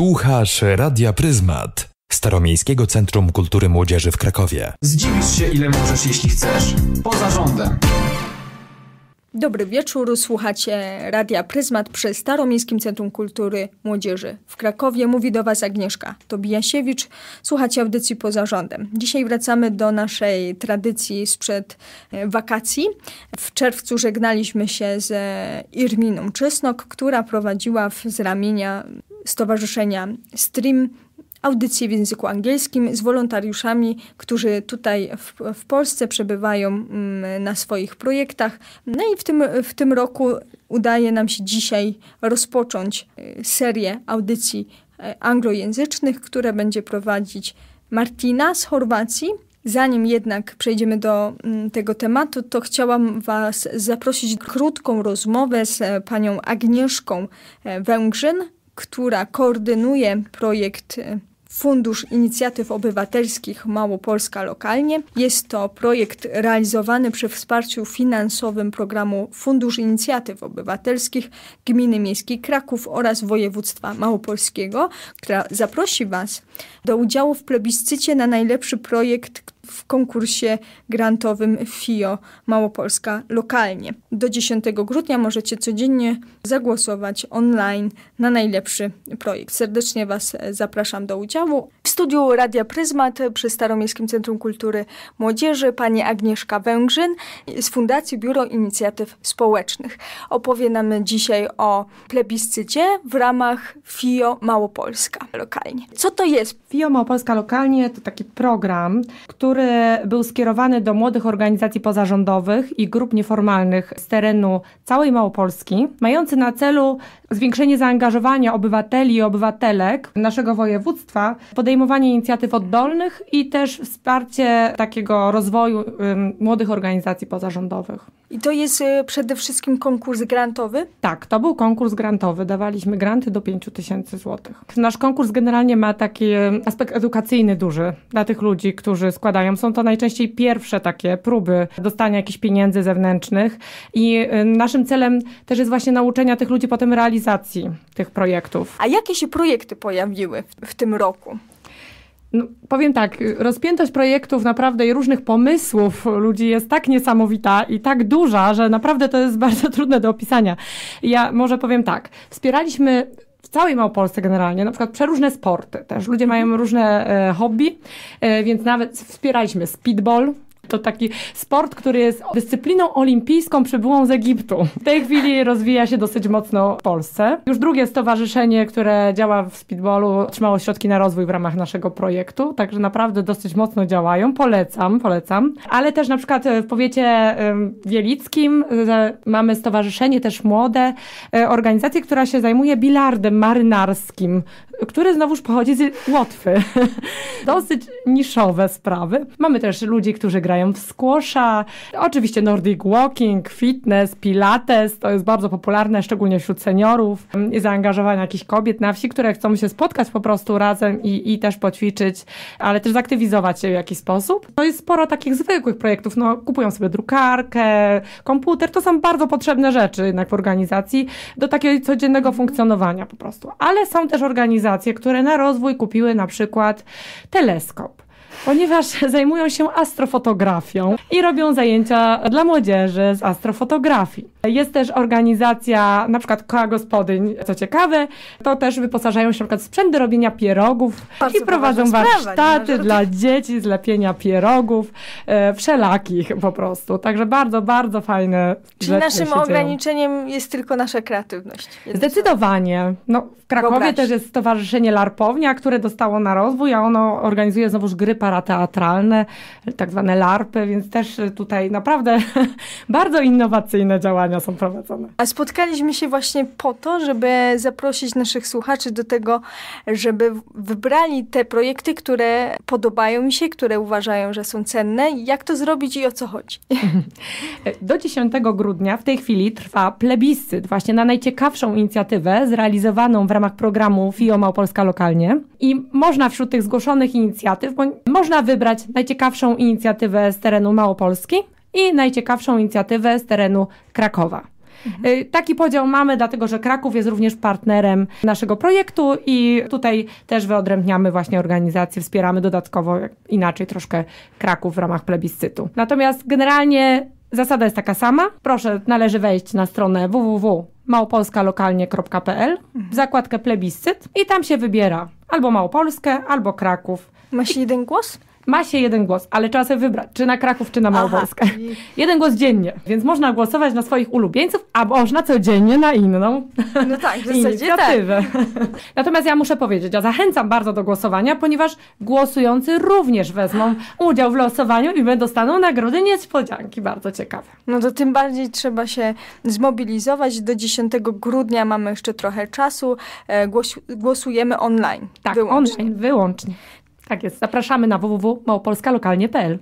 Słuchasz Radia Pryzmat, Staromiejskiego Centrum Kultury Młodzieży w Krakowie. Zdziwisz się, ile możesz, jeśli chcesz. Poza rządem. Dobry wieczór, słuchacie Radia Pryzmat przy Staromiejskim Centrum Kultury Młodzieży. W Krakowie mówi do Was Agnieszka Tobiasiewicz, Słuchacie audycji Poza Rządem. Dzisiaj wracamy do naszej tradycji sprzed e, wakacji. W czerwcu żegnaliśmy się z e, Irminą Czysnok, która prowadziła z ramienia stowarzyszenia Stream audycje w języku angielskim z wolontariuszami, którzy tutaj w, w Polsce przebywają mm, na swoich projektach. No i w tym, w tym roku udaje nam się dzisiaj rozpocząć y, serię audycji y, anglojęzycznych, które będzie prowadzić Martina z Chorwacji. Zanim jednak przejdziemy do mm, tego tematu, to chciałam Was zaprosić krótką rozmowę z e, panią Agnieszką e, Węgrzyn, która koordynuje projekt y, Fundusz Inicjatyw Obywatelskich Małopolska Lokalnie. Jest to projekt realizowany przy wsparciu finansowym programu Fundusz Inicjatyw Obywatelskich Gminy Miejskiej Kraków oraz Województwa Małopolskiego, która zaprosi Was do udziału w plebiscycie na najlepszy projekt, w konkursie grantowym FIO Małopolska lokalnie. Do 10 grudnia możecie codziennie zagłosować online na najlepszy projekt. Serdecznie Was zapraszam do udziału. W studiu Radia Pryzmat przy Staromiejskim Centrum Kultury Młodzieży pani Agnieszka Węgrzyn z Fundacji Biuro Inicjatyw Społecznych. Opowie nam dzisiaj o plebiscycie w ramach FIO Małopolska lokalnie. Co to jest? FIO Małopolska lokalnie to taki program, który który był skierowany do młodych organizacji pozarządowych i grup nieformalnych z terenu całej Małopolski, mający na celu zwiększenie zaangażowania obywateli i obywatelek naszego województwa, podejmowanie inicjatyw oddolnych i też wsparcie takiego rozwoju młodych organizacji pozarządowych. I to jest y, przede wszystkim konkurs grantowy? Tak, to był konkurs grantowy. Dawaliśmy granty do 5 tysięcy złotych. Nasz konkurs generalnie ma taki y, aspekt edukacyjny duży dla tych ludzi, którzy składają. Są to najczęściej pierwsze takie próby dostania jakichś pieniędzy zewnętrznych i y, naszym celem też jest właśnie nauczenia tych ludzi potem realizować realizacji tych projektów. A jakie się projekty pojawiły w, w tym roku? No, powiem tak, rozpiętość projektów naprawdę i różnych pomysłów ludzi jest tak niesamowita i tak duża, że naprawdę to jest bardzo trudne do opisania. Ja może powiem tak, wspieraliśmy w całej Małopolsce generalnie, na przykład przeróżne sporty też. Ludzie mają mhm. różne e, hobby, e, więc nawet wspieraliśmy speedball, to taki sport, który jest dyscypliną olimpijską przybyłą z Egiptu. W tej chwili rozwija się dosyć mocno w Polsce. Już drugie stowarzyszenie, które działa w speedballu, otrzymało środki na rozwój w ramach naszego projektu, także naprawdę dosyć mocno działają. Polecam, polecam. Ale też na przykład e, w powiecie wielickim e, mamy stowarzyszenie też młode, e, organizację, która się zajmuje bilardem marynarskim, który znowuż pochodzi z Łotwy. dosyć niszowe sprawy. Mamy też ludzi, którzy grają grają w squasha, oczywiście nordic walking, fitness, pilates, to jest bardzo popularne, szczególnie wśród seniorów mm, i zaangażowania jakichś kobiet na wsi, które chcą się spotkać po prostu razem i, i też poćwiczyć, ale też zaktywizować się w jakiś sposób. To no jest sporo takich zwykłych projektów, no kupują sobie drukarkę, komputer, to są bardzo potrzebne rzeczy jednak w organizacji do takiego codziennego funkcjonowania po prostu. Ale są też organizacje, które na rozwój kupiły na przykład teleskop ponieważ zajmują się astrofotografią i robią zajęcia dla młodzieży z astrofotografii. Jest też organizacja na przykład koła gospodyń, co ciekawe, to też wyposażają się na przykład w sprzęt do robienia pierogów Bardzo i prowadzą warsztaty dla dzieci z lepienia pierogów, e, wszelakich po prostu. Także bardzo, bardzo fajne Czyli naszym ograniczeniem dzieją. jest tylko nasza kreatywność. Zdecydowanie. No, w Krakowie też jest Stowarzyszenie Larpownia, które dostało na rozwój, a ono organizuje znowuż gry parateatralne, tak zwane larpy, więc też e, tutaj naprawdę bardzo innowacyjne działania są prowadzone. A spotkaliśmy się właśnie po to, żeby zaprosić naszych słuchaczy do tego, żeby wybrali te projekty, które podobają mi się, które uważają, że są cenne. Jak to zrobić i o co chodzi? Do 10 grudnia w tej chwili trwa plebiscyt właśnie na najciekawszą inicjatywę zrealizowaną w ramach programu FIO Małopolska Lokalnie. I można wśród tych zgłoszonych inicjatyw, bo można wybrać najciekawszą inicjatywę z terenu Małopolski i najciekawszą inicjatywę z terenu Krakowa. Mhm. Y, taki podział mamy, dlatego że Kraków jest również partnerem naszego projektu i tutaj też wyodrębniamy właśnie organizację, wspieramy dodatkowo inaczej troszkę Kraków w ramach plebiscytu. Natomiast generalnie Zasada jest taka sama. Proszę, należy wejść na stronę www małpolskalokalnie.pl w mhm. zakładkę plebiscyt i tam się wybiera albo Małopolskę, albo Kraków. Masz jeden głos? Ma się jeden głos, ale trzeba sobie wybrać, czy na Kraków, czy na Małopolskę. jeden głos dziennie, więc można głosować na swoich ulubieńców, a można codziennie na inną no tak, w inicjatywę. Tak. Natomiast ja muszę powiedzieć, ja zachęcam bardzo do głosowania, ponieważ głosujący również wezmą udział w losowaniu i dostaną nagrody niespodzianki. Bardzo ciekawe. No to tym bardziej trzeba się zmobilizować. Do 10 grudnia mamy jeszcze trochę czasu. E, głos, głosujemy online. Tak, wyłącznie. online, wyłącznie. Tak jest. Zapraszamy na www.małopolskalokalnie.pl.